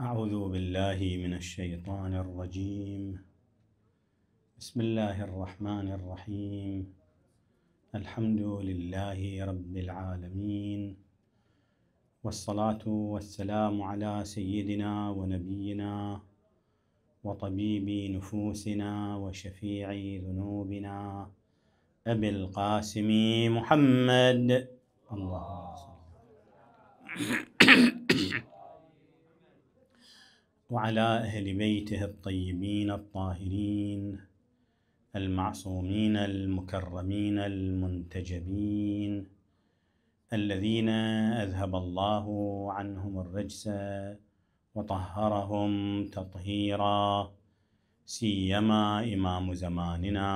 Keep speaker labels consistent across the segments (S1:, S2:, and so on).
S1: أعوذ بالله من الشيطان الرجيم بسم الله الرحمن الرحيم الحمد لله رب العالمين والصلاة والسلام على سيدنا ونبينا وطبيب نفوسنا وشفيع ذنوبنا أبي القاسم محمد الله وعلى اهل بيته الطيبين الطاهرين المعصومين المكرمين المنتجبين الذين اذهب الله عنهم الرجس وطهرهم تطهيرا سيما امام زماننا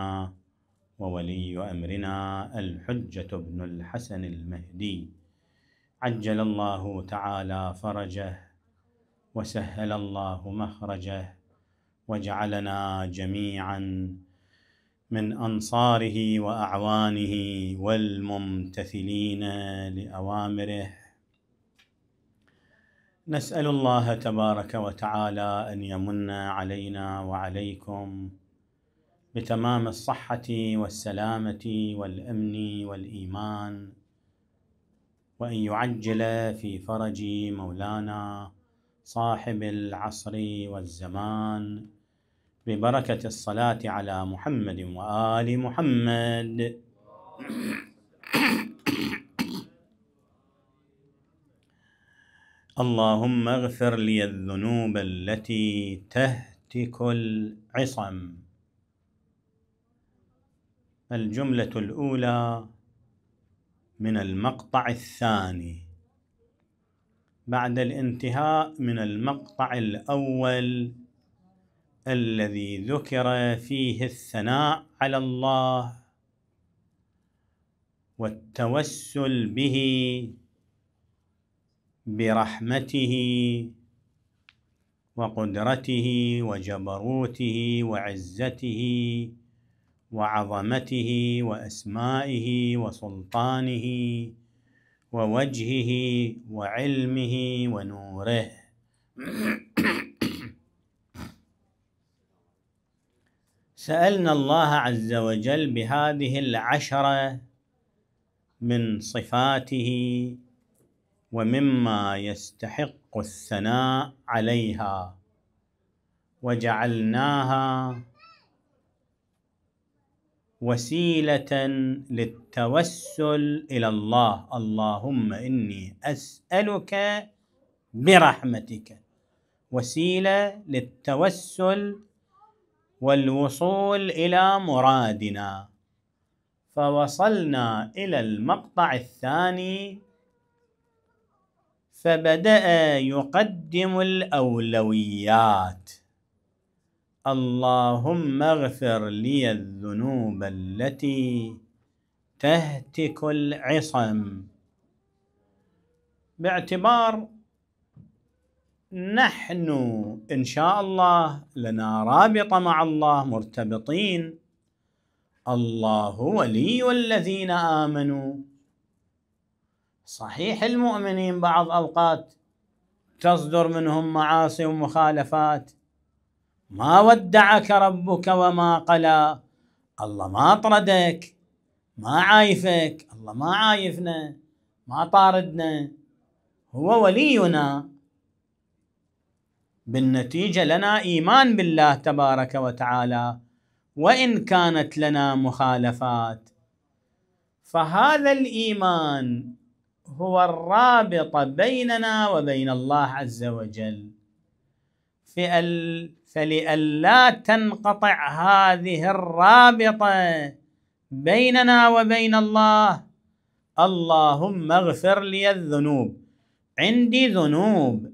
S1: وولي امرنا الحجه بن الحسن المهدي عجل الله تعالى فرجه وسهل الله مخرجه وجعلنا جميعا من انصاره واعوانه والممتثلين لاوامره نسال الله تبارك وتعالى ان يمن علينا وعليكم بتمام الصحه والسلامه والامن والايمان وان يعجل في فرج مولانا صاحب العصر والزمان ببركة الصلاة على محمد وآل محمد اللهم اغفر لي الذنوب التي تهتك العصم الجملة الأولى من المقطع الثاني بعد الانتهاء من المقطع الأول الذي ذكر فيه الثناء على الله والتوسل به برحمته وقدرته وجبروته وعزته وعظمته واسمائه وسلطانه ووجهه وعلمه ونوره سألنا الله عز وجل بهذه العشرة من صفاته ومما يستحق الثناء عليها وجعلناها وسيلة للتوسل إلى الله اللهم إني أسألك برحمتك وسيلة للتوسل والوصول إلى مرادنا فوصلنا إلى المقطع الثاني فبدأ يقدم الأولويات اللهم اغفر لي الذنوب التي تهتك العصم باعتبار نحن ان شاء الله لنا رابطه مع الله مرتبطين الله ولي الذين امنوا صحيح المؤمنين بعض اوقات تصدر منهم معاصي ومخالفات ما ودعك ربك وما قلى الله ما طردك ما عايفك الله ما عايفنا ما طاردنا هو ولينا بالنتيجة لنا إيمان بالله تبارك وتعالى وإن كانت لنا مخالفات فهذا الإيمان هو الرابط بيننا وبين الله عز وجل فلئلا تنقطع هذه الرابطة بيننا وبين الله اللهم اغفر لي الذنوب عندي ذنوب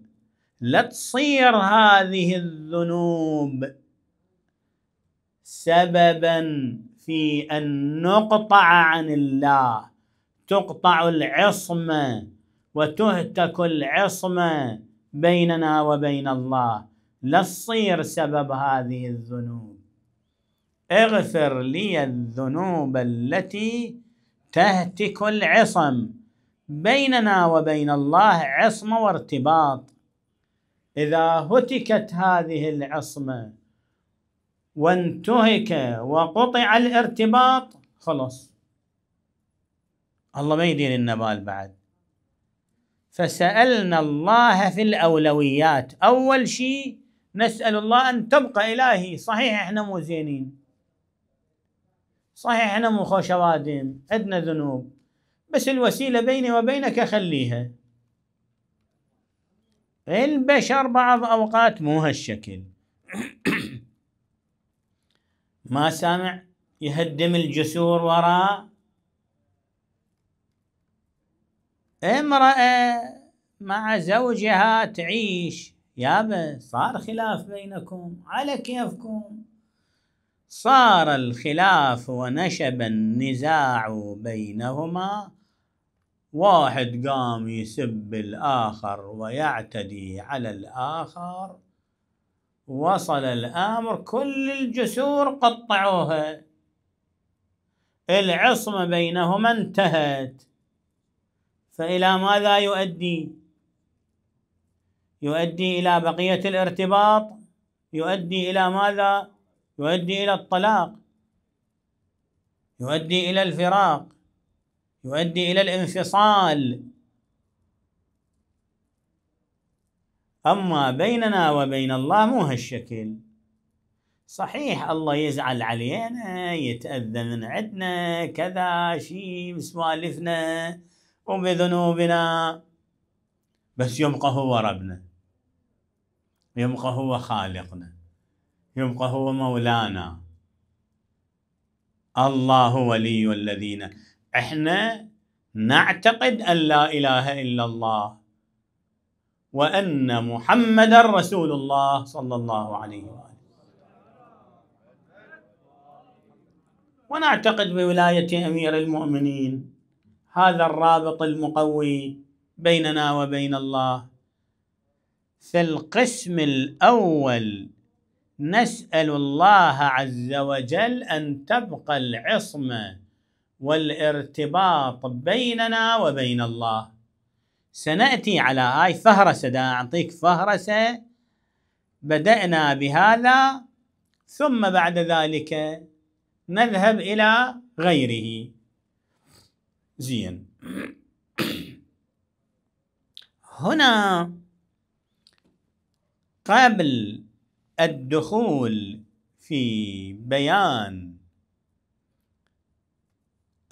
S1: لا تصير هذه الذنوب سببا في أن نقطع عن الله تقطع العصمة وتهتك العصمة بيننا وبين الله لا تصير سبب هذه الذنوب اغفر لي الذنوب التي تهتك العصم بيننا وبين الله عصمة وارتباط إذا هتكت هذه العصمة وانتهك وقطع الارتباط خلص الله ما يدين النبال بعد فسألنا الله في الأولويات أول شيء نسأل الله أن تبقى إلهي صحيح إحنا مو زينين صحيح إحنا مو خوش أوادم عندنا ذنوب بس الوسيلة بيني وبينك خليها البشر بعض أوقات مو هالشكل ما سامع يهدم الجسور وراء امرأة مع زوجها تعيش يابا صار خلاف بينكم على كيفكم صار الخلاف ونشب النزاع بينهما واحد قام يسب الآخر ويعتدي على الآخر وصل الأمر كل الجسور قطعوها العصمة بينهما انتهت فإلى ماذا يؤدي؟ يؤدي إلى بقية الارتباط يؤدي إلى ماذا؟ يؤدي إلى الطلاق يؤدي إلى الفراق يؤدي إلى الانفصال أما بيننا وبين الله مو هالشكل صحيح الله يزعل علينا يتأذى من عندنا كذا شيء بسوالفنا وبذنوبنا بس يبقى هو ربنا يبقى هو خالقنا يبقى هو مولانا الله ولي الذين احنا نعتقد ان لا اله الا الله وان محمدا رسول الله صلى الله عليه واله ونعتقد بولايه امير المؤمنين هذا الرابط المقوي بيننا وبين الله في القسم الأول نسأل الله عز وجل أن تبقى العصمة والارتباط بيننا وبين الله سنأتي على هاي فهرسة دا أعطيك فهرسة بدأنا بهذا ثم بعد ذلك نذهب إلى غيره زين هنا قبل الدخول في بيان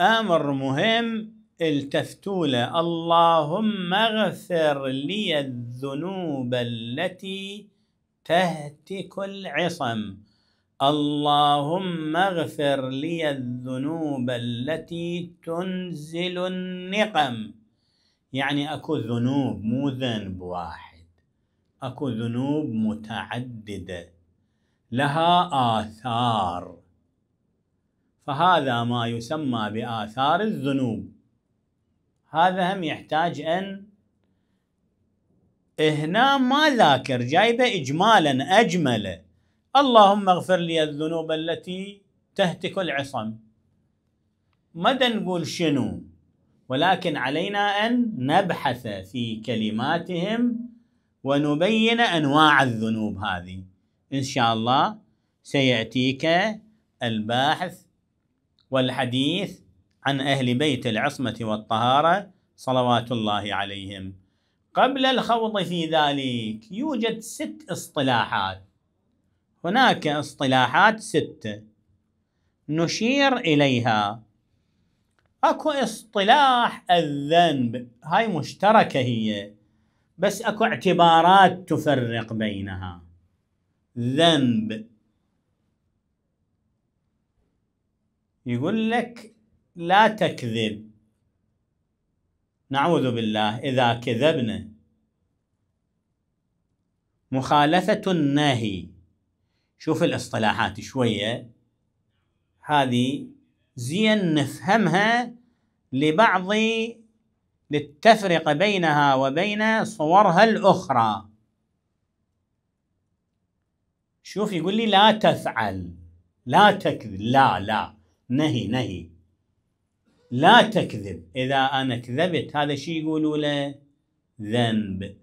S1: امر مهم التفتوا له اللهم اغفر لي الذنوب التي تهتك العصم اللهم اغفر لي الذنوب التي تنزل النقم يعني اكو ذنوب مو ذنب واحد اكو ذنوب متعدده لها اثار فهذا ما يسمى باثار الذنوب هذا هم يحتاج ان هنا ما ذاكر جايبه اجمالا اجمله اللهم اغفر لي الذنوب التي تهتك العصم مدى نقول شنو ولكن علينا ان نبحث في كلماتهم ونبين أنواع الذنوب هذه إن شاء الله سيأتيك الباحث والحديث عن أهل بيت العصمة والطهارة صلوات الله عليهم قبل الخوض في ذلك يوجد ست اصطلاحات هناك اصطلاحات ستة نشير إليها اكو اصطلاح الذنب هاي مشتركة هي بس اكو اعتبارات تفرق بينها ذنب يقول لك لا تكذب نعوذ بالله اذا كذبنا مخالفه النهي شوف الاصطلاحات شويه هذه زين نفهمها لبعض للتفرق بينها وبين صورها الأخرى شوف يقول لي لا تفعل لا تكذب لا لا نهي نهي لا تكذب إذا أنا كذبت هذا شيء يقولوا له ذنب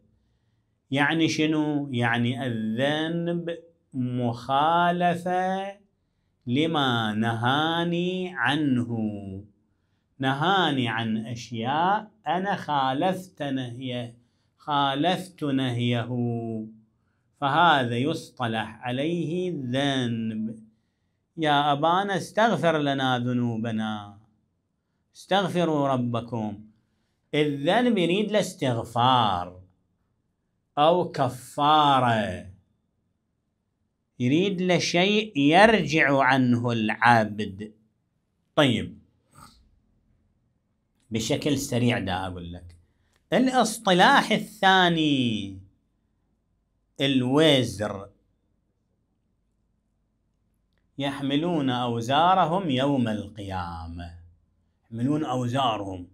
S1: يعني شنو؟ يعني الذنب مخالفة لما نهاني عنه نهاني عن أشياء أنا خالفت نهيه خالفت نهيه فهذا يصطلح عليه ذنب يا أبانا استغفر لنا ذنوبنا استغفروا ربكم الذنب يريد له استغفار أو كفارة يريد له شيء يرجع عنه العبد طيب بشكل سريع دا أقول لك الاصطلاح الثاني الوزر يحملون أوزارهم يوم القيامة يحملون أوزارهم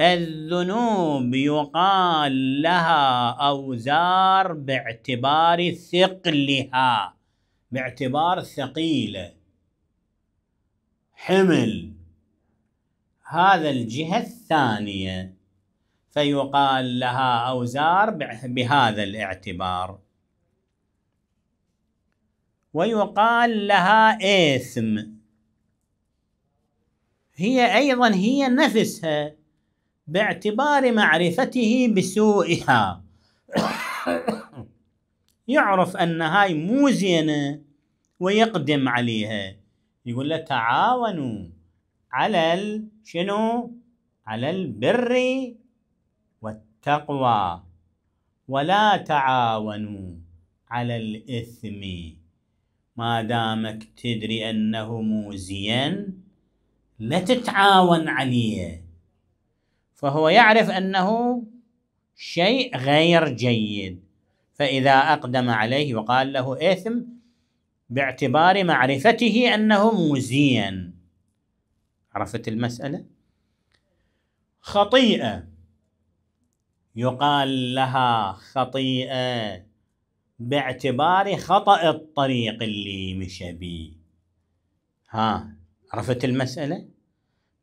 S1: الذنوب يقال لها أوزار باعتبار ثقلها باعتبار ثقيلة حمل هذا الجهة الثانية فيقال لها أوزار بهذا الاعتبار ويقال لها إثم هي أيضا هي نفسها باعتبار معرفته بسوئها يعرف أن هاي مو زينة ويقدم عليها يقول له تعاونوا على شنو على البر والتقوى ولا تعاونوا على الإثم ما دامك تدري أنه موزيا لا تتعاون عليه فهو يعرف أنه شيء غير جيد فإذا أقدم عليه وقال له إثم باعتبار معرفته أنه مزيا عرفت المسألة خطيئة يقال لها خطيئة باعتبار خطأ الطريق اللي مشى به ها عرفت المسألة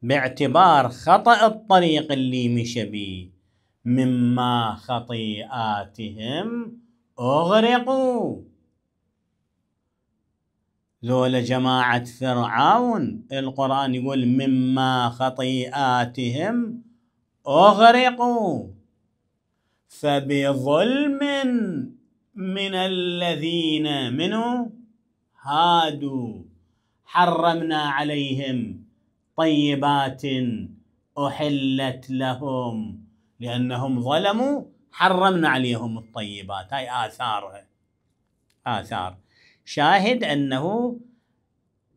S1: باعتبار خطأ الطريق اللي مشى به مما خطيئاتهم أغرقوا ذول جماعة فرعون القرآن يقول مما خطيئاتهم أغرقوا فبظلم من الذين منه هادوا حرمنا عليهم طيبات أحلت لهم لأنهم ظلموا حرمنا عليهم الطيبات هاي آثارها آثار شاهد أنه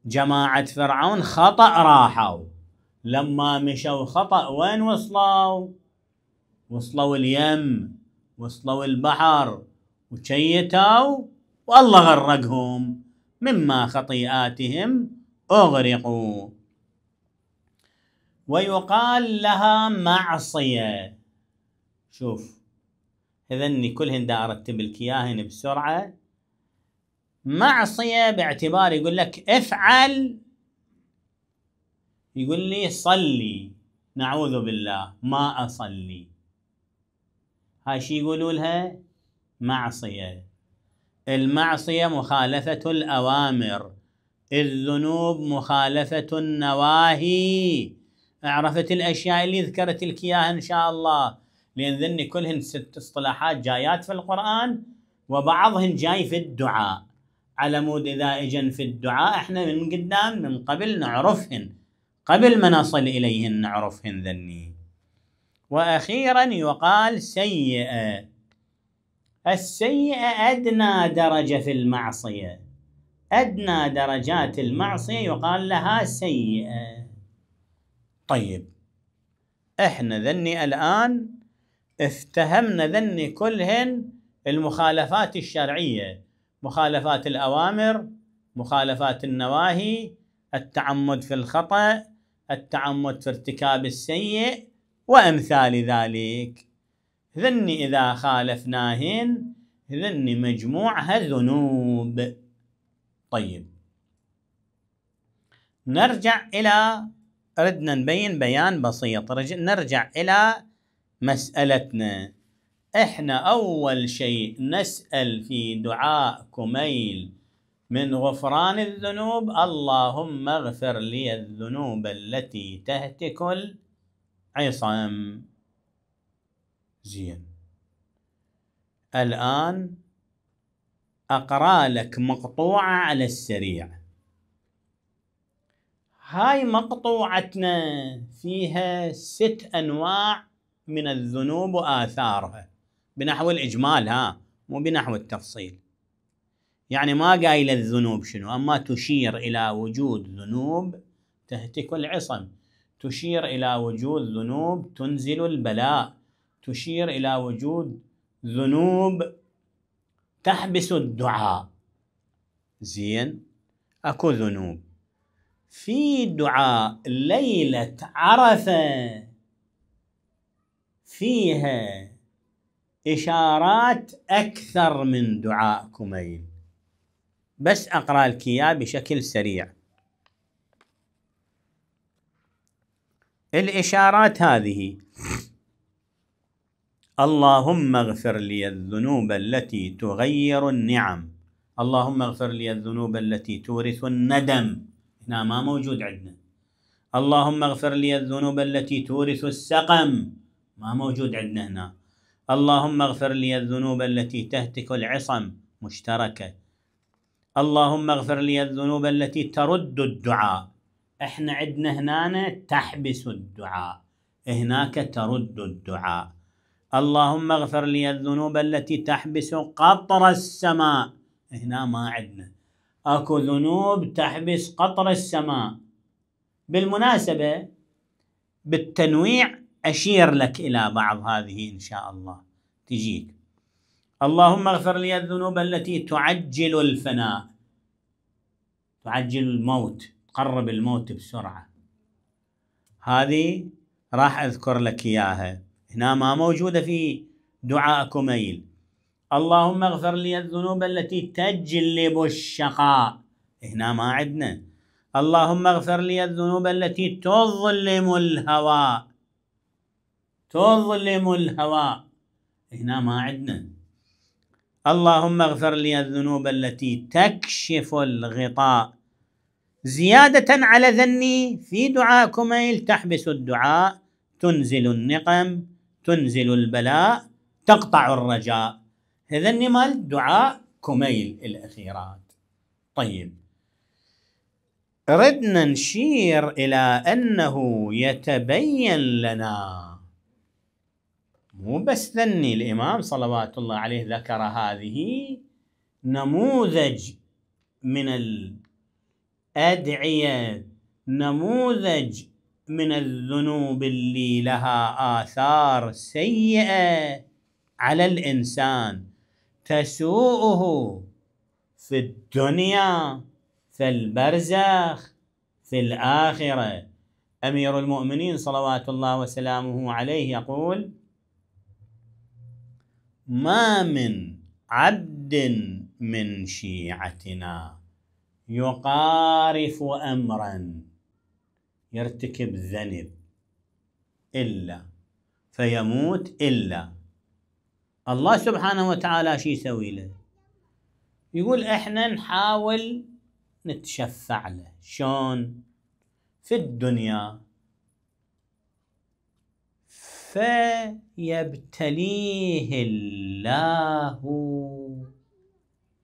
S1: جماعة فرعون خطأ راحوا لما مشوا خطأ وين وصلوا وصلوا اليم وصلوا البحر وشيتوا والله غرقهم مما خطيئاتهم أغرقوا ويقال لها معصية شوف هذني كلهن دا أرتب لك بسرعة معصية باعتبار يقول لك افعل يقول لي صلي نعوذ بالله ما أصلي هاي شي يقولوا لها معصية المعصية مخالفة الأوامر الذنوب مخالفة النواهي عرفت الأشياء اللي ذكرت لك إياها إن شاء الله لأن ذني كلهن ست اصطلاحات جايات في القرآن وبعضهن جاي في الدعاء على مود إجن في الدعاء احنا من قدام من قبل نعرفهن قبل ما نصل اليهن نعرفهن ذني واخيرا يقال سيئه السيئه ادنى درجه في المعصيه ادنى درجات المعصيه يقال لها سيئه طيب احنا ذني الان افتهمنا ذني كلهن المخالفات الشرعيه مخالفات الأوامر مخالفات النواهي التعمد في الخطأ التعمد في ارتكاب السيء وأمثال ذلك ذني إذا خالفناهن ذني مجموعها ذنوب طيب نرجع إلى ردنا نبين بيان بسيط نرجع إلى مسألتنا احنا اول شيء نسال في دعاء كميل من غفران الذنوب اللهم اغفر لي الذنوب التي تهتك العصم زين الان اقرا لك مقطوعه على السريع هاي مقطوعتنا فيها ست انواع من الذنوب واثارها بنحو الإجمال ها مو بنحو التفصيل يعني ما قايل الذنوب شنو أما تشير إلى وجود ذنوب تهتك العصم تشير إلى وجود ذنوب تنزل البلاء تشير إلى وجود ذنوب تحبس الدعاء زين اكو ذنوب في دعاء ليلة عرفة فيها إشارات أكثر من دعاء كمين بس أقرأ لك إياه بشكل سريع الإشارات هذه اللهم اغفر لي الذنوب التي تغير النعم اللهم اغفر لي الذنوب التي تورث الندم هنا ما موجود عندنا اللهم اغفر لي الذنوب التي تورث السقم ما موجود عندنا هنا اللهم اغفر لي الذنوب التي تهتك العصم مشتركه اللهم اغفر لي الذنوب التي ترد الدعاء احنا عندنا هنا تحبس الدعاء هناك ترد الدعاء اللهم اغفر لي الذنوب التي تحبس قطر السماء هنا ما عندنا اكو ذنوب تحبس قطر السماء بالمناسبه بالتنويع أشير لك إلى بعض هذه إن شاء الله تجيك اللهم اغفر لي الذنوب التي تعجل الفناء تعجل الموت تقرب الموت بسرعة هذه راح أذكر لك إياها هنا ما موجودة في دعاء كميل اللهم اغفر لي الذنوب التي تجلب الشقاء هنا ما عندنا اللهم اغفر لي الذنوب التي تظلم الهوى تظلم الهواء هنا ما عندنا اللهم اغفر لي الذنوب التي تكشف الغطاء زيادة على ذني في دعاء كميل تحبس الدعاء تنزل النقم تنزل البلاء تقطع الرجاء هذا مال دعاء كميل الأخيرات طيب ردنا نشير إلى أنه يتبين لنا مو بس ثني الإمام صلوات الله عليه ذكر هذه نموذج من الأدعية نموذج من الذنوب اللي لها آثار سيئة على الإنسان تسوءه في الدنيا في البرزخ في الآخرة أمير المؤمنين صلوات الله وسلامه عليه يقول ما من عبد من شيعتنا يقارف امرا يرتكب ذنب الا فيموت الا الله سبحانه وتعالى شي يسوي له يقول احنا نحاول نتشفع له شلون في الدنيا فيبتليه الله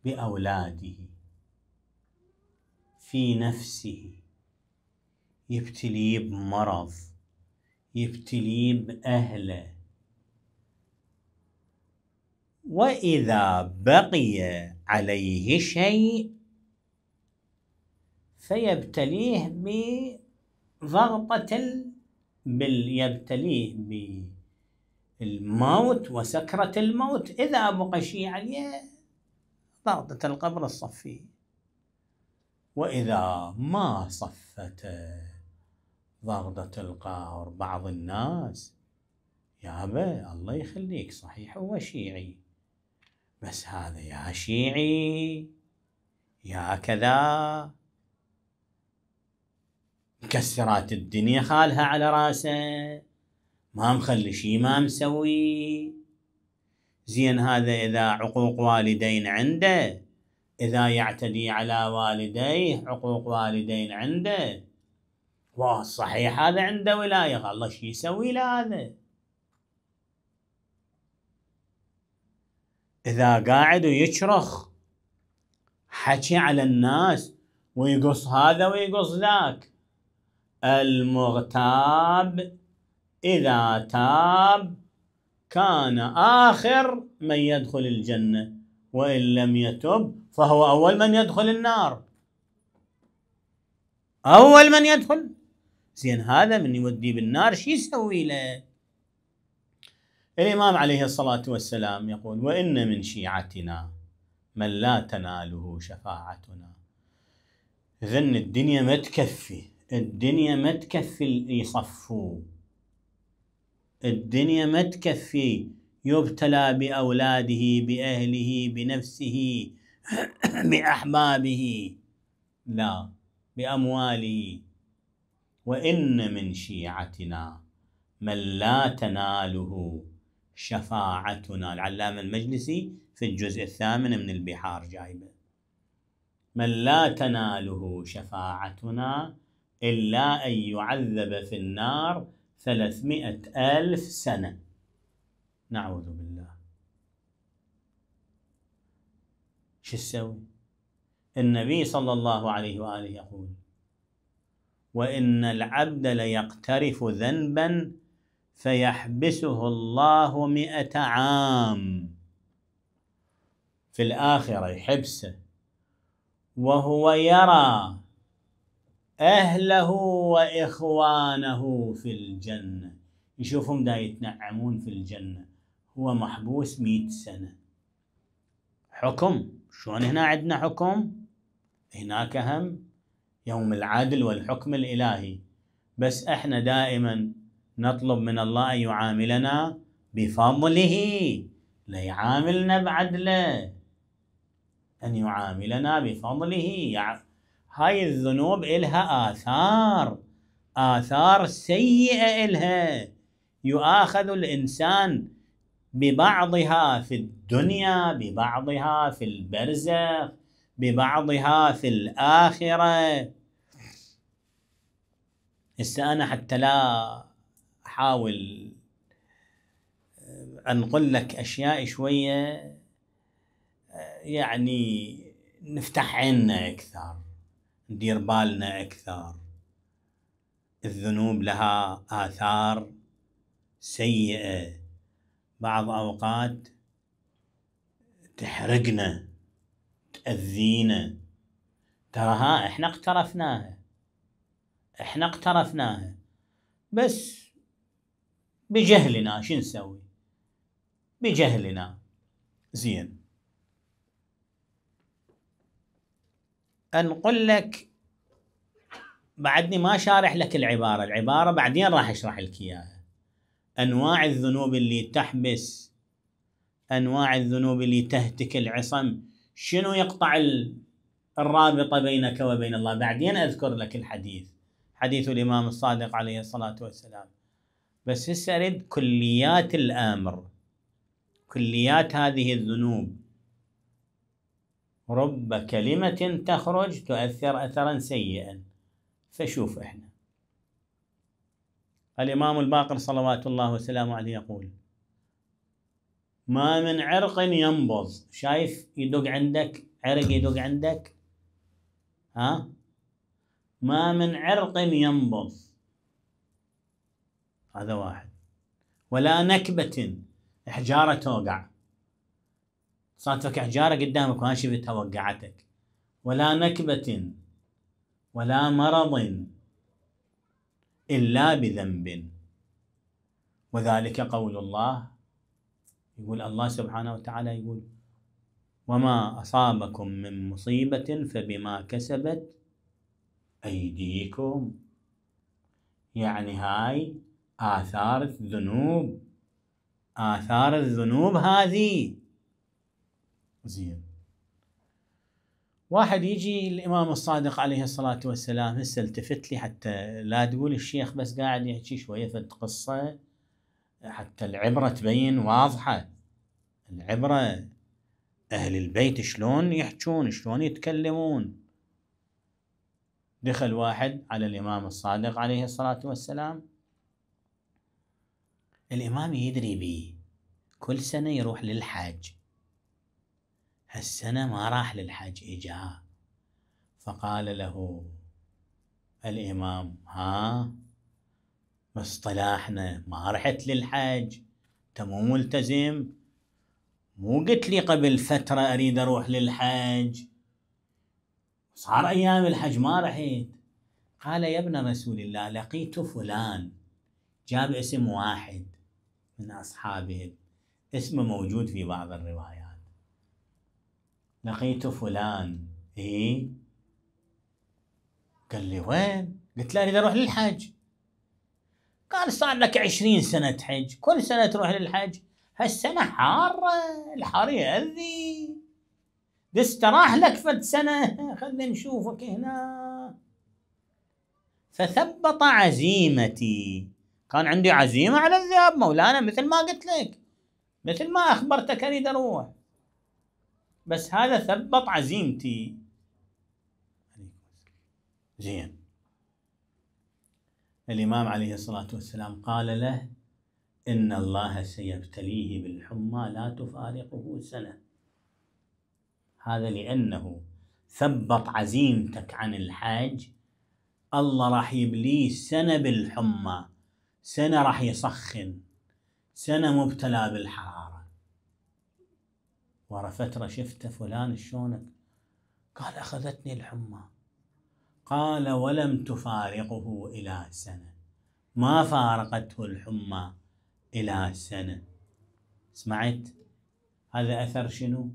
S1: باولاده في نفسه يبتليه بمرض يبتليه باهله
S2: واذا
S1: بقي عليه شيء فيبتليه بضغطه بل يبتليه بالموت وسكرة الموت إذا بقي شيء عليه ضغطة القبر الصفي وإذا ما صفت ضغطة القبر بعض الناس يابا الله يخليك صحيح هو شيعي بس هذا يا شيعي يا كذا مكسرات الدنيا خالها على راسه ما مخلي شي ما مسوي زين هذا إذا عقوق والدين عنده إذا يعتدي على والديه عقوق والدين عنده واه صحيح هذا عنده ولاية الله شي يسوي له هذا إذا قاعد ويشرخ حكي على الناس ويقص هذا ويقص ذاك المغتاب إذا تاب كان آخر من يدخل الجنة وإن لم يتب فهو أول من يدخل النار أول من يدخل زين هذا من يوديه بالنار شو يسوي له الإمام عليه الصلاة والسلام يقول وإن من شيعتنا من لا تناله شفاعتنا ذن الدنيا ما تكفي الدنيا ما تكفي يصفوا الدنيا ما تكفي يبتلى بأولاده بأهله بنفسه بأحبابه لا بأمواله وإن من شيعتنا من لا تناله شفاعتنا العلامة المجلسي في الجزء الثامن من البحار جايبه من لا تناله شفاعتنا إلا أن يعذب في النار ثلاثمائة ألف سنة نعوذ بالله شو تسوي النبي صلى الله عليه وآله يقول وإن العبد ليقترف ذنبا فيحبسه الله مئة عام في الآخرة يحبسه وهو يرى أهله وإخوانه في الجنة يشوفهم دا يتنعمون في الجنة هو محبوس مئة سنة حكم شلون هنا عندنا حكم هناك هم يوم العدل والحكم الإلهي بس احنا دائما نطلب من الله أن يعاملنا بفضله لا يعاملنا بعدله أن يعاملنا بفضله هاي الذنوب إلها آثار آثار سيئة إلها يؤاخذ الإنسان ببعضها في الدنيا ببعضها في البرزخ ببعضها في الآخرة هسه أنا حتى لا أحاول آه، أنقل لك أشياء شوية آه، يعني نفتح عيننا أكثر ندير بالنا أكثر الذنوب لها آثار سيئة بعض أوقات تحرقنا تأذينا ترى ها احنا اقترفناها احنا اقترفناها بس بجهلنا شو نسوي بجهلنا زين نقول لك بعدني ما شارح لك العبارة العبارة بعدين راح أشرح لك إياها أنواع الذنوب اللي تحبس أنواع الذنوب اللي تهتك العصم شنو يقطع الرابطة بينك وبين الله بعدين أذكر لك الحديث حديث الإمام الصادق عليه الصلاة والسلام بس هسه أريد كليات الأمر كليات هذه الذنوب رب كلمة تخرج تؤثر أثرا سيئا فشوف إحنا الإمام الباقر صلوات الله وسلامه عليه يقول ما من عرق ينبض شايف يدق عندك عرق يدق عندك ها ما من عرق ينبض هذا واحد ولا نكبة حجارة توقع صارت لك حجارة قدامك وأنا شفتها وقعتك ولا نكبة ولا مرض إلا بذنب وذلك قول الله يقول الله سبحانه وتعالى يقول وما أصابكم من مصيبة فبما كسبت أيديكم يعني هاي آثار الذنوب آثار الذنوب هذه زين واحد يجي الامام الصادق عليه الصلاه والسلام هسه التفت لي حتى لا تقول الشيخ بس قاعد يحكي شويه فد قصه حتى العبره تبين واضحه العبره اهل البيت شلون يحجون شلون يتكلمون دخل واحد على الامام الصادق عليه الصلاه والسلام الامام يدري بيه كل سنه يروح للحاج هالسنة ما راح للحج إجا فقال له الإمام ها مصطلحنا ما رحت للحج أنت مو ملتزم مو قلت لي قبل فترة أريد أروح للحج صار أيام الحج ما رحت قال يا ابن رسول الله لقيت فلان جاب اسم واحد من أصحابه اسمه موجود في بعض الروايات لقيت فلان اي قال لي وين قلت له اريد اروح للحج قال صار لك عشرين سنة تحج كل سنة تروح للحج هالسنة حارة الحر يأذي استراح لك فد سنة خلنا نشوفك هنا فثبط عزيمتي كان عندي عزيمة على الذهاب مولانا مثل ما قلت لك مثل ما أخبرتك أريد أروح بس هذا ثبط عزيمتي زين الإمام عليه الصلاة والسلام قال له إن الله سيبتليه بالحمى لا تفارقه سنة هذا لأنه ثبط عزيمتك عن الحاج الله راح يبليه سنة بالحمى سنة راح يسخن سنة مبتلى بالحرارة ورا فترة شفته فلان شلونك قال أخذتني الحمى قال ولم تفارقه إلى سنة ما فارقته الحمى إلى سنة سمعت هذا أثر شنو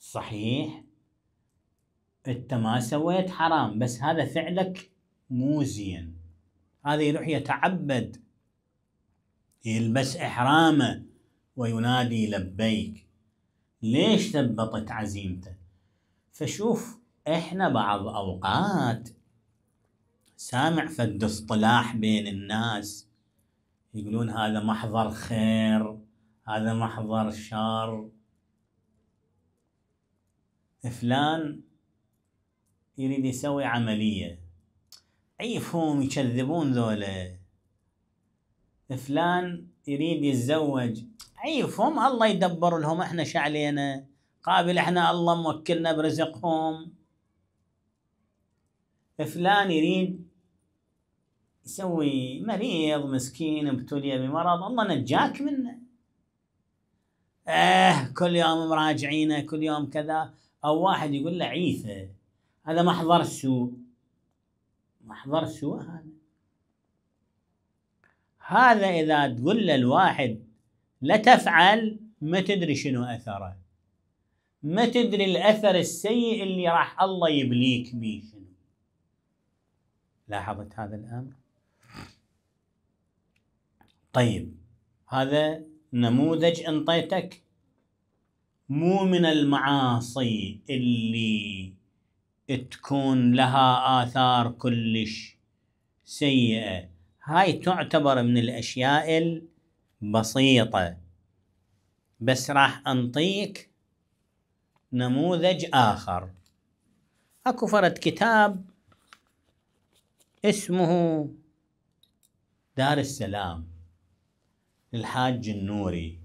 S1: صحيح انت ما سويت حرام بس هذا فعلك مو زين هذا يروح يتعبد يلبس إحرامه وينادي لبيك ليش ثبطت عزيمته فشوف احنا بعض اوقات سامع فد اصطلاح بين الناس يقولون هذا محضر خير هذا محضر شر فلان يريد يسوي عملية عيفهم يكذبون ذولا فلان يريد يتزوج ضعيفهم الله يدبر لهم احنا شو علينا قابل احنا الله موكلنا برزقهم فلان يريد يسوي مريض مسكين ابتلي بمرض الله نجاك منه اه كل يوم مراجعينه كل يوم كذا او واحد يقول له عيفه هذا محضر سوء محضر سوء هذا هذا اذا تقول له الواحد لا تفعل ما تدري شنو اثره ما تدري الاثر السيء اللي راح الله يبليك بيه شنو لاحظت هذا الامر طيب هذا نموذج انطيتك مو من المعاصي اللي تكون لها آثار كلش سيئة هاي تعتبر من الأشياء بسيطة بس راح أنطيك نموذج آخر أكو فرد كتاب اسمه دار السلام للحاج النوري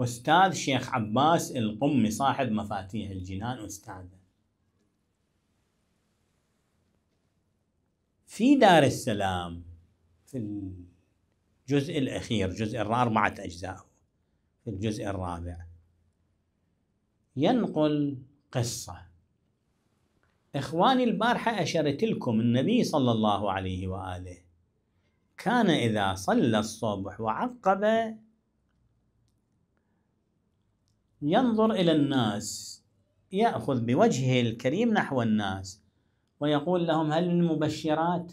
S1: أستاذ شيخ عباس القمي صاحب مفاتيح الجنان أستاذه في دار السلام في الجزء الأخير جزء أربعة أجزاء في الجزء الرابع ينقل قصة إخواني البارحة أشرت لكم النبي صلى الله عليه وآله كان إذا صلى الصبح وعقب ينظر إلى الناس يأخذ بوجهه الكريم نحو الناس ويقول لهم هل من مبشرات؟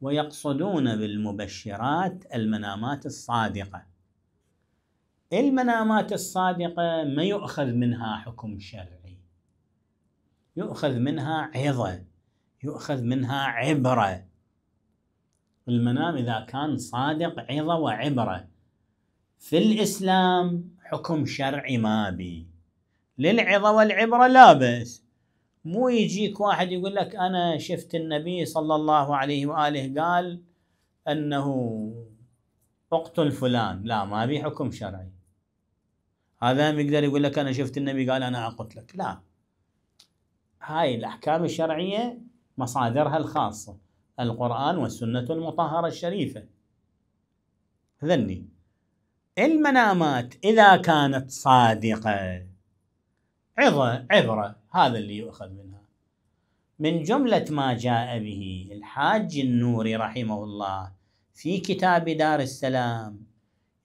S1: ويقصدون بالمبشرات المنامات الصادقة المنامات الصادقة ما يؤخذ منها حكم شرعي يؤخذ منها عظة يؤخذ منها عبرة المنام إذا كان صادق عظة وعبرة في الإسلام حكم شرعي ما بي للعظة والعبرة لا بأس مو يجيك واحد يقول لك أنا شفت النبي صلى الله عليه وآله قال أنه اقتل فلان لا ما به حكم شرعي هذا يقدر يقول لك أنا شفت النبي قال أنا أقتلك لا هاي الأحكام الشرعية مصادرها الخاصة القرآن والسنة المطهرة الشريفة ذني المنامات إذا كانت صادقة عظة عبرة هذا اللي يؤخذ منها من جملة ما جاء به الحاج النوري رحمه الله في كتاب دار السلام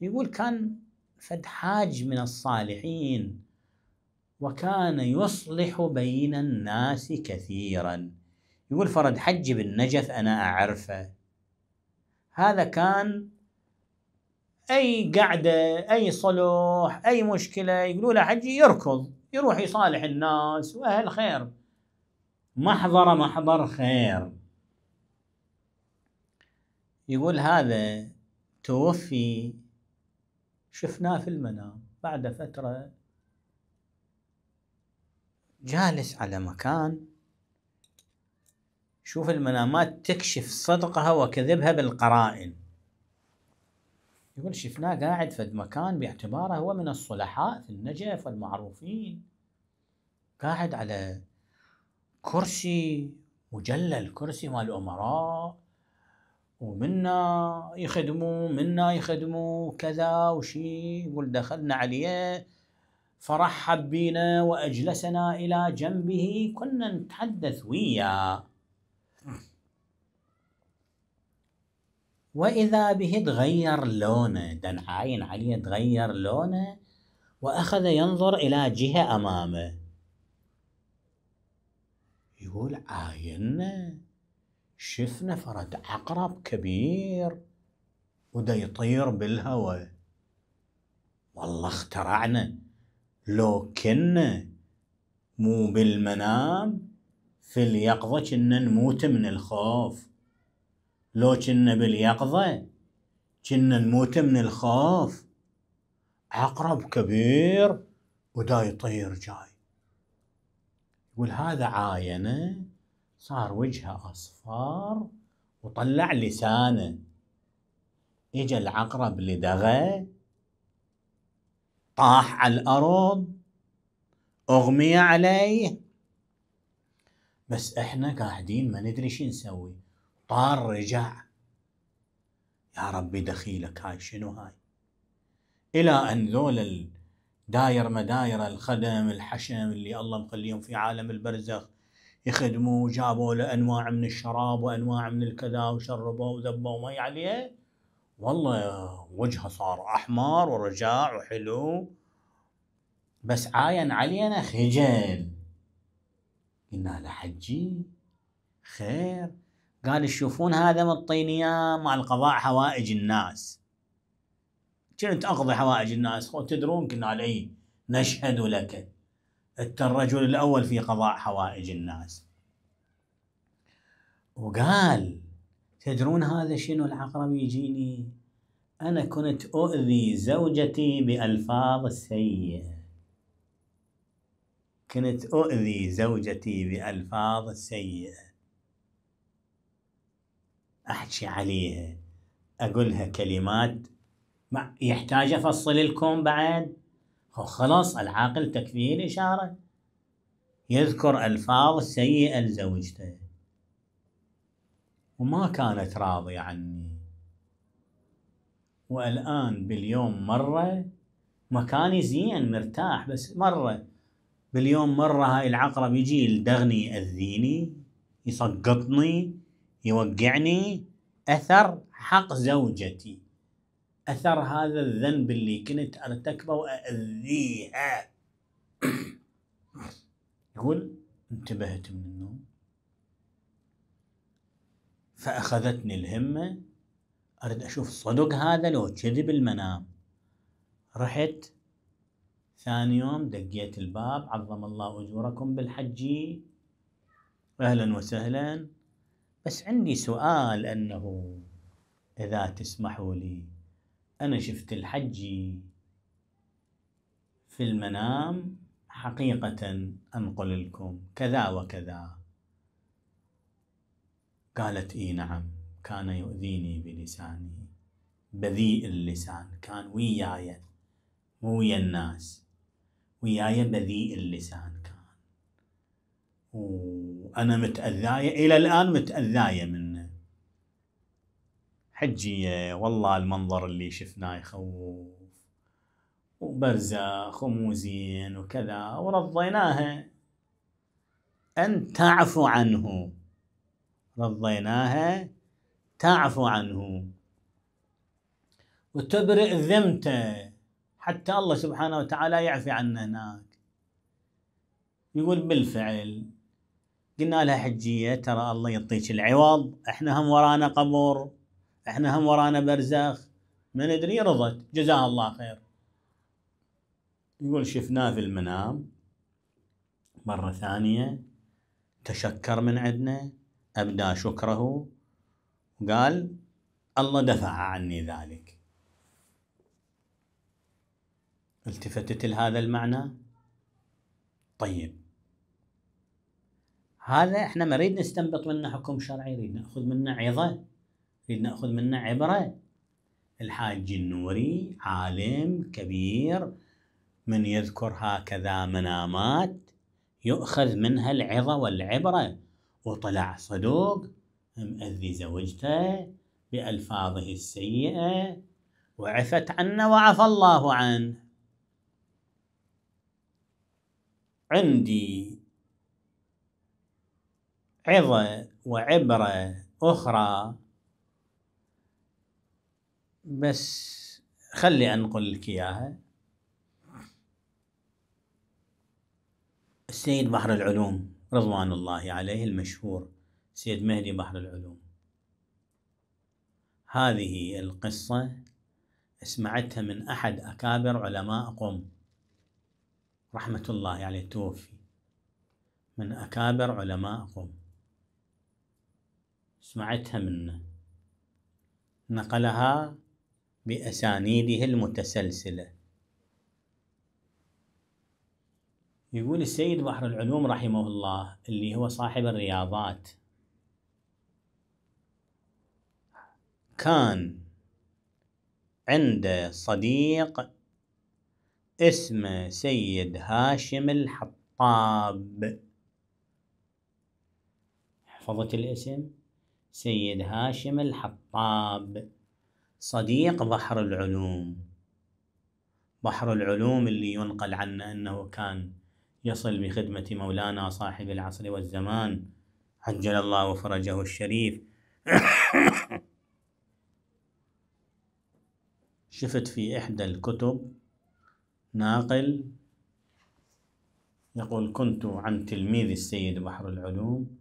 S1: يقول كان فد حاج من الصالحين وكان يصلح بين الناس كثيرا يقول فرد حج بالنجف أنا أعرفه هذا كان أي قعدة أي صلح أي مشكلة يقولوا له حجي يركض يروح يصالح الناس وأهل خير محضر محضر خير يقول هذا توفي شفناه في المنام بعد فترة جالس على مكان شوف المنامات تكشف صدقها وكذبها بالقرائن يقول شفناه قاعد فد مكان باعتباره هو من الصلحاء في النجف والمعروفين قاعد على كرسي مجلل كرسي مال الأمراء ومنا يخدموا منا يخدموا كذا وشي يقول دخلنا عليه فرحب بينا وأجلسنا إلى جنبه كنا نتحدث وياه وإذا به تغير لونه دنعاين عليه تغير لونه وأخذ ينظر إلى جهة أمامه يقول عاينا شفنا فرد عقرب كبير ودا يطير بالهواء والله اخترعنا لو كنا مو بالمنام في اليقظة كنا نموت من الخوف لو كنا باليقظة كنا نموت من الخوف عقرب كبير ودا يطير جاي يقول هذا عاينه صار وجهه اصفر وطلع لسانه اجى العقرب لدغه طاح على الارض اغمي عليه بس احنا قاعدين ما ندري شو نسوي طار رجع يا ربي دخيلك هاي شنو هاي إلى أن ذول داير مداير الخدم الحشم اللي الله مخليهم في عالم البرزخ يخدموا جابوا له أنواع من الشراب وأنواع من الكذا وشربوا وذبوا مي عليه والله وجهه صار أحمر ورجاع وحلو بس عاين علينا خجل قلنا له حجي خير قال تشوفون هذا مطينياه مع القضاء حوائج الناس كنت اقضي حوائج الناس تدرون كنا علي نشهد لك انت الرجل الاول في قضاء حوائج الناس وقال تدرون هذا شنو العقرب يجيني انا كنت اؤذي زوجتي بالفاظ سيئه كنت اؤذي زوجتي بالفاظ سيئه احكي عليها اقولها كلمات ما يحتاج افصل لكم بعد خلاص العاقل تكفيه الاشاره يذكر الفاظ سيئه لزوجته وما كانت راضيه عني والان باليوم مره مكاني زين مرتاح بس مره باليوم مره هاي العقرب يجي يلدغني ياذيني يسقطني يوقعني أثر حق زوجتي أثر هذا الذنب اللي كنت أرتكبه واذيها يقول انتبهت من النوم فأخذتني الهمة أريد أشوف صدق هذا لو كذب المنام رحت ثاني يوم دقيت الباب عظم الله أجوركم بالحج أهلا وسهلا بس عندي سؤال أنه إذا تسمحوا لي أنا شفت الحجي في المنام حقيقة أنقل لكم كذا وكذا قالت إي نعم كان يؤذيني بلسانه بذيء اللسان كان وياي مو ويا الناس وياي بذيء اللسان وانا متاذايه الى الان متاذايه منه حجيه والله المنظر اللي شفناه يخوف وبرزخ ومو زين وكذا ورضيناها أن تعفو عنه رضيناها تعفو عنه وتبرئ ذمته حتى الله سبحانه وتعالى يعفي عنه هناك يقول بالفعل قلنا لها حجية ترى الله يعطيك العوض احنا هم ورانا قبور احنا هم ورانا برزخ ما ندري رضت جزاها الله خير يقول شفناه في المنام مرة ثانية تشكر من عندنا أبدى شكره وقال الله دفع عني ذلك التفتت لهذا المعنى طيب هذا احنا ما نريد نستنبط منه حكم شرعي نريد ناخذ منه عظه نريد ناخذ منه عبره الحاج النوري عالم كبير من يذكر هكذا منامات يؤخذ منها العظة والعبرة وطلع صدوق مأذي زوجته بألفاظه السيئة وعفت عنا وعفى الله عنه عندي عظة وعبرة أخرى بس خلي أنقل لك إياها السيد بحر العلوم رضوان الله عليه المشهور سيد مهدي بحر العلوم هذه القصة سمعتها من أحد أكابر علماء قم رحمة الله عليه توفي من أكابر علماء قم سمعتها منه نقلها بأسانيده المتسلسلة يقول السيد بحر العلوم رحمه الله اللي هو صاحب الرياضات كان عنده صديق اسمه سيد هاشم الحطاب حفظت الاسم سيد هاشم الحطاب صديق بحر العلوم بحر العلوم اللي ينقل عنه أنه كان يصل بخدمة مولانا صاحب العصر والزمان عجل الله فرجه الشريف شفت في إحدى الكتب ناقل يقول كنت عن تلميذ السيد بحر العلوم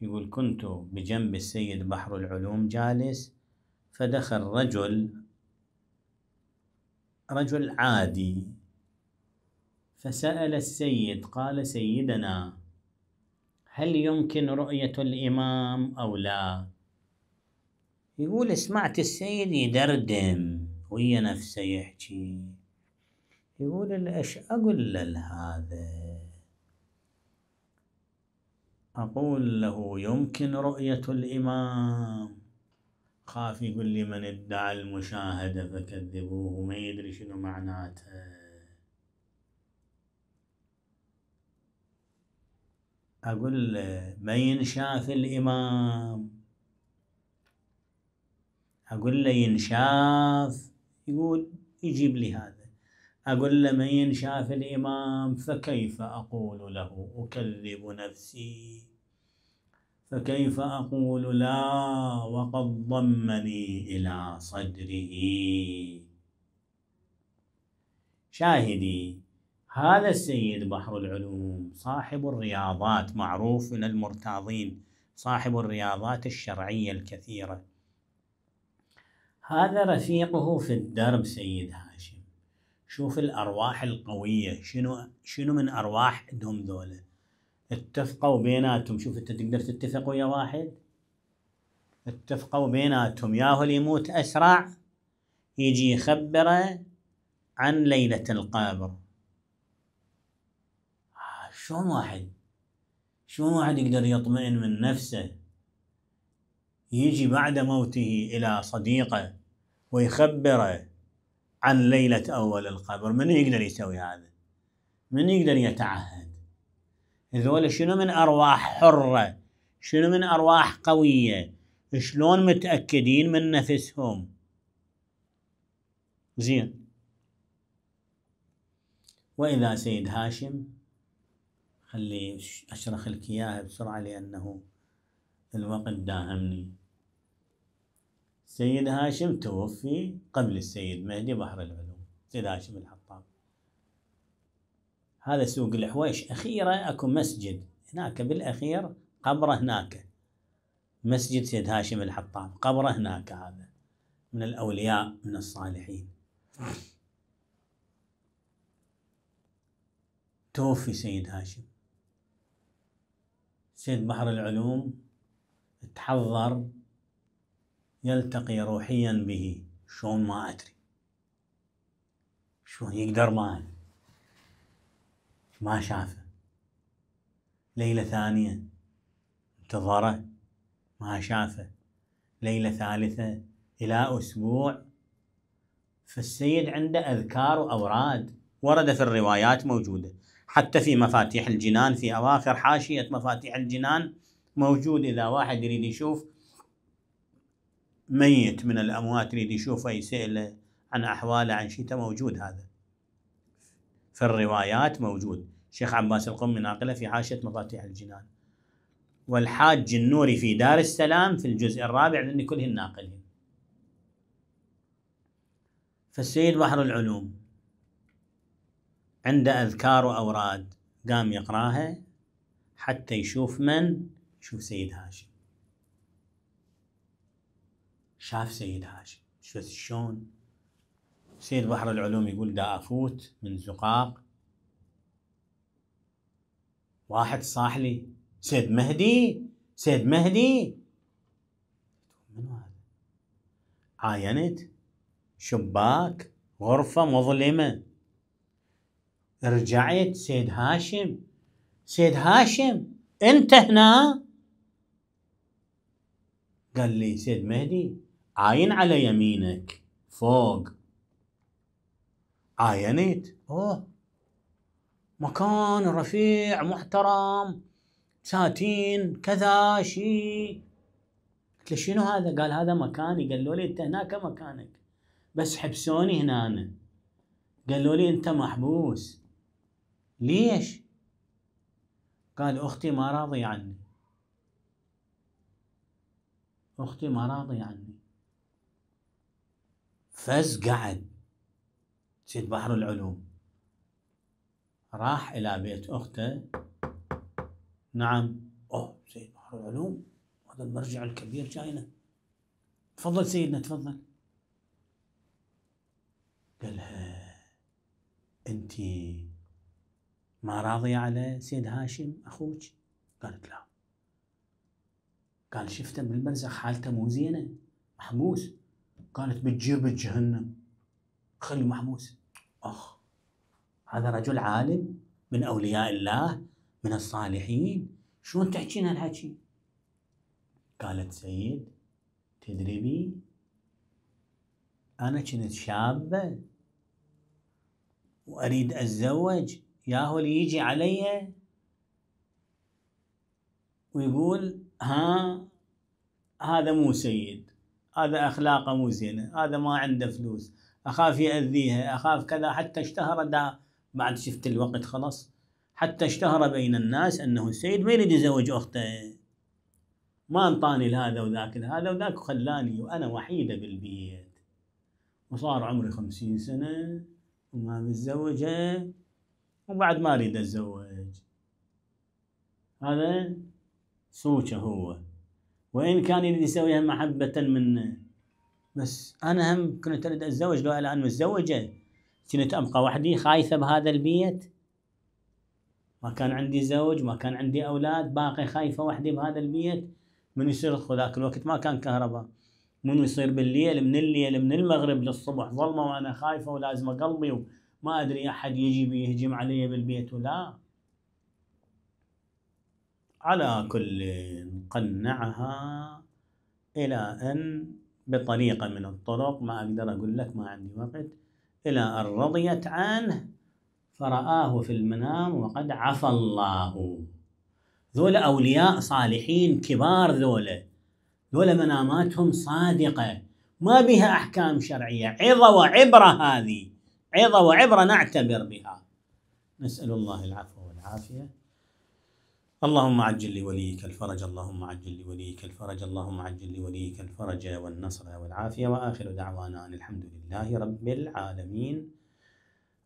S1: يقول كنت بجنب السيد بحر العلوم جالس فدخل رجل رجل عادي فسأل السيد قال سيدنا هل يمكن رؤية الإمام أو لا يقول سمعت السيد يدردم ويا نفسه يحكي يقول الأش أقول لهذا أقول له يمكن رؤية الإمام خاف يقول لي من ادعى المشاهدة فكذبوه ما يدري شنو معناته أقول له ما شاف الإمام أقول له ينشاف يقول يجيب لي هذا أقول من شاف الإمام فكيف أقول له أكذب نفسي فكيف أقول لا وقد ضمني إلى صدره شاهدي هذا السيد بحر العلوم صاحب الرياضات معروف من المرتاضين صاحب الرياضات الشرعية الكثيرة هذا رفيقه في الدرب سيد هاشم شوف الارواح القويه شنو شنو من ارواح عندهم ذولا اتفقوا بيناتهم شوف انت تقدر تتفق ويا واحد اتفقوا بيناتهم ياهو اللي يموت اسرع يجي يخبره عن ليله القبر آه، شلون واحد شلون واحد يقدر يطمئن من نفسه يجي بعد موته إلى صديقه ويخبره عن ليلة أول القبر من يقدر يسوي هذا من يقدر يتعهد هذول شنو من أرواح حرة شنو من أرواح قوية شلون متأكدين من نفسهم زين وإذا سيد هاشم خلي أشرخ لك إياها بسرعة لأنه الوقت داهمني سيد هاشم توفي قبل السيد مهدي بحر العلوم سيد هاشم الحطاب هذا سوق الحويش أخيرا أكو مسجد هناك بالأخير قبره هناك مسجد سيد هاشم الحطاب قبره هناك هذا من الأولياء من الصالحين توفي سيد هاشم سيد بحر العلوم تحضر يلتقي روحيا به شلون ما أدري شلون يقدر ما ما شافه ليلة ثانية انتظره ما شافه ليلة ثالثة إلى أسبوع فالسيد عنده أذكار وأوراد ورد في الروايات موجودة حتى في مفاتيح الجنان في أواخر حاشية مفاتيح الجنان موجود إذا واحد يريد يشوف ميت من الأموات يريد يشوفه يسأله عن أحواله عن شيته موجود هذا في الروايات موجود شيخ عباس القمي ناقله في حاشية مفاتيح الجنان والحاج النوري في دار السلام في الجزء الرابع لأن كلهن ناقلين فالسيد بحر العلوم عنده أذكار وأوراد قام يقراها حتى يشوف من يشوف سيد هاشم شاف سيد هاشم شفت شلون سيد بحر العلوم يقول دا أفوت من زقاق واحد صاح لي سيد مهدي سيد مهدي منو هذا عاينت آه، شباك غرفة مظلمة رجعت سيد هاشم سيد هاشم انت هنا قال لي سيد مهدي عاين على يمينك فوق عاينت اوه مكان رفيع محترم ساتين كذا شيء قلت له شنو هذا؟ قال هذا مكاني قالوا لي انت هناك مكانك بس حبسوني هنا أنا. قالوا لي انت محبوس ليش؟ قال اختي ما راضي عني اختي ما راضي عني فز قعد سيد بحر العلوم راح إلى بيت أخته نعم أوه سيد بحر العلوم هذا المرجع الكبير جاينا تفضل سيدنا تفضل قال لها أنت ما راضية على سيد هاشم أخوك قالت لا قال شفته بالبرزخ حالته مو زينة محبوس قالت بتجير بالجهنم خلي محبوس اخ هذا رجل عالم من اولياء الله من الصالحين شلون تحكين هالحكي؟ قالت سيد تدري انا كنت شابه واريد اتزوج ياهو اللي يجي علي ويقول ها هذا مو سيد هذا اخلاقه مو زينه هذا ما عنده فلوس اخاف ياذيها اخاف كذا حتى اشتهر دا بعد شفت الوقت خلاص حتى اشتهر بين الناس انه السيد ما يريد يزوج اخته ما انطاني لهذا وذاك لهذا وذاك وخلاني وانا وحيده بالبيت وصار عمري خمسين سنه وما متزوجه وبعد ما اريد اتزوج هذا سوچه هو وإن كان يريد يسويها محبة من بس أنا هم كنت أريد أتزوج لو الآن متزوجة كنت أبقى وحدي خايفة بهذا البيت ما كان عندي زوج ما كان عندي أولاد باقي خايفة وحدي بهذا البيت من يصير ذاك الوقت ما كان كهرباء من يصير بالليل من الليل من المغرب للصبح ظلمة وأنا خايفة ولازمة قلبي وما أدري أحد يجي بيهجم علي بالبيت ولا على كل قنعها إلى أن بطريقة من الطرق ما أقدر أقول لك ما عندي وقت إلى أن رضيت عنه فرآه في المنام وقد عفى الله ذولا أولياء صالحين كبار ذولا ذولا مناماتهم صادقة ما بها أحكام شرعية عظة وعبرة هذه عظة وعبرة نعتبر بها نسأل الله العفو والعافية اللهم عجل لوليك الفرج اللهم عجل لوليك الفرج اللهم عجل لوليك الفرج والنصر والعافية وآخر دعوانا أن الحمد لله رب العالمين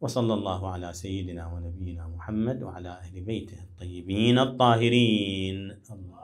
S1: وصلى الله على سيدنا ونبينا محمد وعلى أهل بيته الطيبين الطاهرين الله